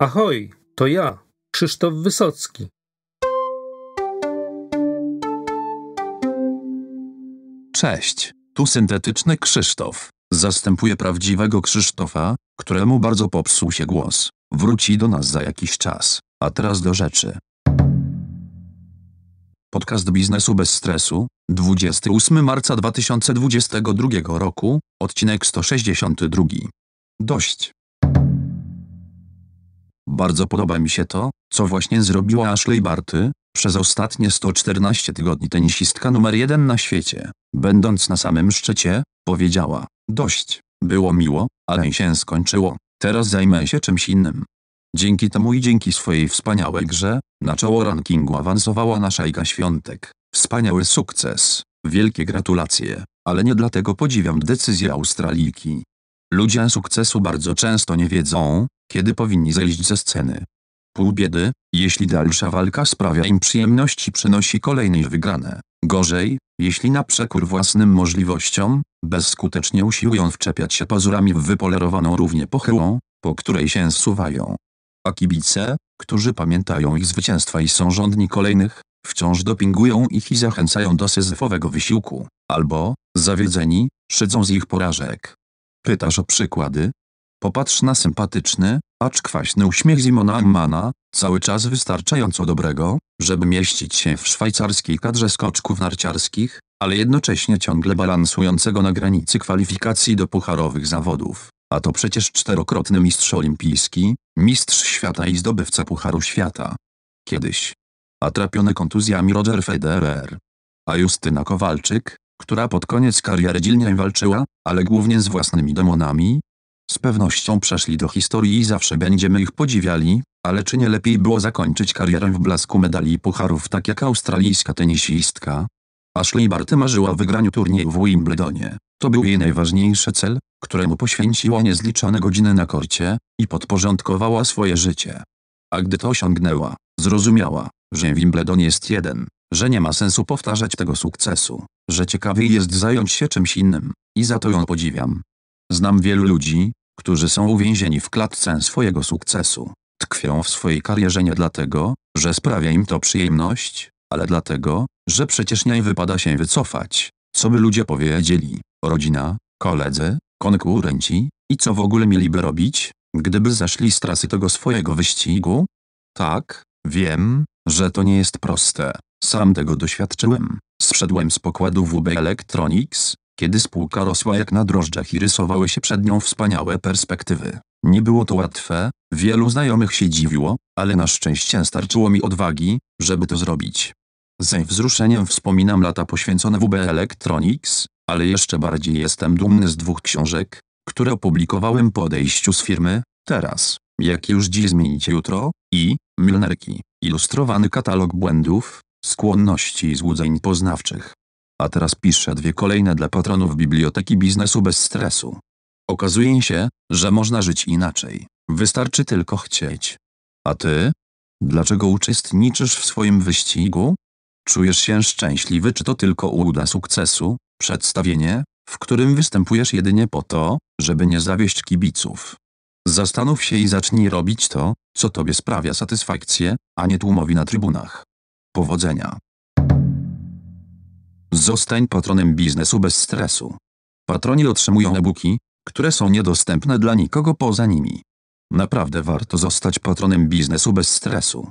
Ahoj, to ja, Krzysztof Wysocki. Cześć, tu syntetyczny Krzysztof. Zastępuje prawdziwego Krzysztofa, któremu bardzo popsuł się głos. Wróci do nas za jakiś czas. A teraz do rzeczy. Podcast Biznesu bez stresu, 28 marca 2022 roku, odcinek 162. Dość. Bardzo podoba mi się to, co właśnie zrobiła Ashley Barty, przez ostatnie 114 tygodni tenisistka numer jeden na świecie, będąc na samym szczycie, powiedziała, dość, było miło, ale się skończyło, teraz zajmę się czymś innym. Dzięki temu i dzięki swojej wspaniałej grze, na czoło rankingu awansowała nasza Iga Świątek. Wspaniały sukces, wielkie gratulacje, ale nie dlatego podziwiam decyzję Australijki, Ludzie sukcesu bardzo często nie wiedzą, kiedy powinni zejść ze sceny. Pół biedy, jeśli dalsza walka sprawia im przyjemności, i przynosi kolejne wygrane. Gorzej, jeśli na przekór własnym możliwościom, bezskutecznie usiłują wczepiać się pazurami w wypolerowaną równie pochyłą, po której się zsuwają. A kibice, którzy pamiętają ich zwycięstwa i są rządni kolejnych, wciąż dopingują ich i zachęcają do syzyfowego wysiłku, albo, zawiedzeni, szydzą z ich porażek. Pytasz o przykłady? Popatrz na sympatyczny, acz kwaśny uśmiech Simona Ammana, cały czas wystarczająco dobrego, żeby mieścić się w szwajcarskiej kadrze skoczków narciarskich, ale jednocześnie ciągle balansującego na granicy kwalifikacji do pucharowych zawodów. A to przecież czterokrotny mistrz olimpijski, mistrz świata i zdobywca Pucharu Świata. Kiedyś. A trapiony kontuzjami Roger Federer. A Justyna Kowalczyk, która pod koniec kariery dzielnie walczyła, ale głównie z własnymi demonami? Z pewnością przeszli do historii i zawsze będziemy ich podziwiali, ale czy nie lepiej było zakończyć karierę w blasku medali i pucharów tak jak australijska tenisistka? Ashley Barty marzyła o wygraniu turnieju w Wimbledonie. To był jej najważniejszy cel, któremu poświęciła niezliczone godziny na korcie i podporządkowała swoje życie. A gdy to osiągnęła, zrozumiała, że Wimbledon jest jeden że nie ma sensu powtarzać tego sukcesu, że ciekawiej jest zająć się czymś innym, i za to ją podziwiam. Znam wielu ludzi, którzy są uwięzieni w klatce swojego sukcesu, tkwią w swojej karierze nie dlatego, że sprawia im to przyjemność, ale dlatego, że przecież nie wypada się wycofać, co by ludzie powiedzieli, rodzina, koledzy, konkurenci, i co w ogóle mieliby robić, gdyby zeszli z trasy tego swojego wyścigu? Tak, wiem, że to nie jest proste, sam tego doświadczyłem. Zszedłem z pokładu WB Electronics, kiedy spółka rosła jak na drożdżach i rysowały się przed nią wspaniałe perspektywy. Nie było to łatwe, wielu znajomych się dziwiło, ale na szczęście starczyło mi odwagi, żeby to zrobić. Z wzruszeniem wspominam lata poświęcone WB Electronics, ale jeszcze bardziej jestem dumny z dwóch książek, które opublikowałem po odejściu z firmy, teraz, jak już dziś zmienicie jutro, i Milnerki, ilustrowany katalog błędów, skłonności i złudzeń poznawczych. A teraz piszę dwie kolejne dla patronów Biblioteki Biznesu bez stresu. Okazuje się, że można żyć inaczej. Wystarczy tylko chcieć. A ty? Dlaczego uczestniczysz w swoim wyścigu? Czujesz się szczęśliwy czy to tylko uda sukcesu, przedstawienie, w którym występujesz jedynie po to, żeby nie zawieść kibiców? Zastanów się i zacznij robić to, co tobie sprawia satysfakcję, a nie tłumowi na trybunach. Powodzenia. Zostań patronem biznesu bez stresu. Patroni otrzymują e-booki, które są niedostępne dla nikogo poza nimi. Naprawdę warto zostać patronem biznesu bez stresu.